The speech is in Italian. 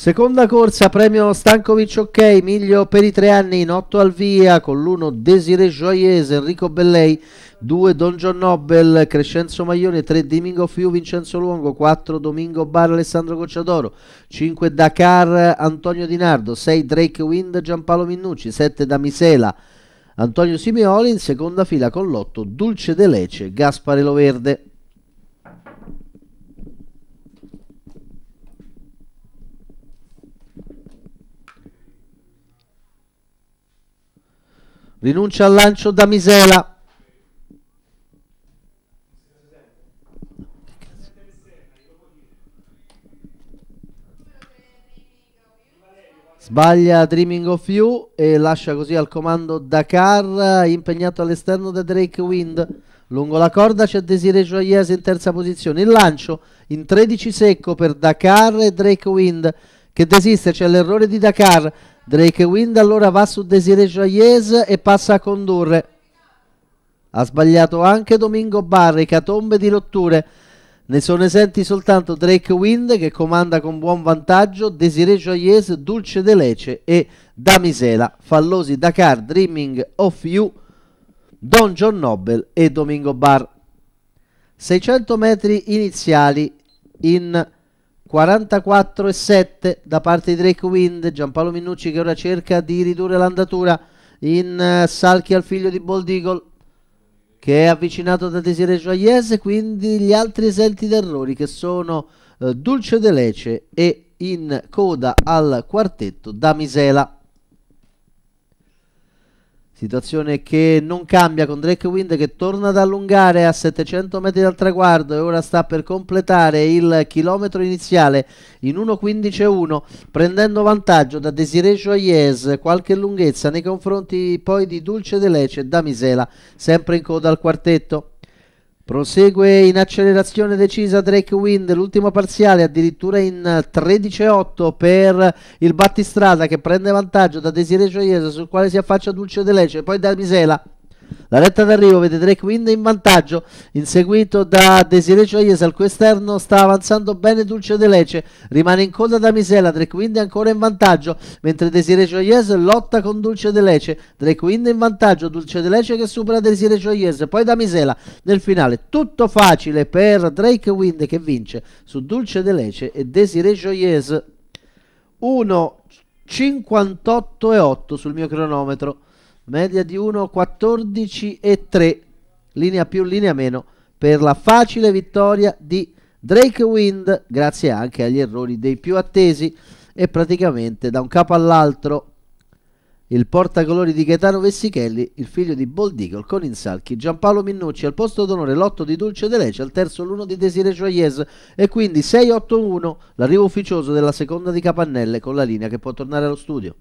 Seconda corsa, premio Stankovic ok, Miglio per i tre anni in otto al via, con l'uno Desiree Joyese, Enrico Bellei, due Don John Nobel, Crescenzo Maglione, tre Domingo Fiu, Vincenzo Luongo, quattro Domingo Bar, Alessandro Cocciadoro, cinque Dakar, Antonio Di Nardo, sei Drake Wind, Giampaolo Minnucci, sette Damisela, Antonio Simeoli, in seconda fila con l'otto Dulce De Lece, Gaspare Loverde. rinuncia al lancio da Misela. Sbaglia Dreaming of You e lascia così al comando Dakar impegnato all'esterno da Drake Wind. Lungo la corda c'è Desiree Joyese in terza posizione. Il lancio in 13 secco per Dakar e Drake Wind che desiste, c'è l'errore di Dakar Drake Wind allora va su Desiree Joyez e passa a condurre. Ha sbagliato anche Domingo Barrica, tombe di rotture. Ne sono esenti soltanto Drake Wind che comanda con buon vantaggio, Desiree Joyez, Dulce de Lece e Damisela. Fallosi Dakar, Dreaming of You, Don John Nobel e Domingo Bar. 600 metri iniziali in 44,7 da parte di Drake Wind, Giampaolo Minucci che ora cerca di ridurre l'andatura in uh, salchi al figlio di Bold Eagle che è avvicinato da Desiree Joyese, quindi gli altri esenti d'errori che sono uh, Dulce De Lece e in coda al quartetto da Misela. Situazione che non cambia con Drake Wind che torna ad allungare a 700 metri dal traguardo e ora sta per completare il chilometro iniziale in 1.15.1 prendendo vantaggio da Desiree Joyes qualche lunghezza nei confronti poi di Dulce De Lece e Damisela sempre in coda al quartetto. Prosegue in accelerazione decisa Drake Wind, l'ultimo parziale addirittura in 13-8 per il battistrada che prende vantaggio da Desiree Gioiese sul quale si affaccia Dulce De Lecce, poi da Misela. La retta d'arrivo vede Drake Wind in vantaggio, inseguito da Desiree Gioiese al cui sta avanzando bene Dulce De Lece, rimane in coda da Misela, Drake Wind è ancora in vantaggio, mentre Desiree Gioiese lotta con Dulce De Lece, Drake Wind in vantaggio, Dulce De Lece che supera Desiree Gioiese, poi da Misela nel finale, tutto facile per Drake Wind che vince su Dulce De Lece e Desiree Gioiese 1.58 e 8 sul mio cronometro media di 1,14,3, linea più, linea meno, per la facile vittoria di Drake Wind, grazie anche agli errori dei più attesi e praticamente da un capo all'altro il portacolori di Gaetano Vessichelli, il figlio di Bold Eagle, con Insalchi, Giampaolo Minnucci al posto d'onore, l'otto di Dulce De Lece, al terzo l'uno di Desire Joyez e quindi 6-8-1 l'arrivo ufficioso della seconda di Capannelle con la linea che può tornare allo studio.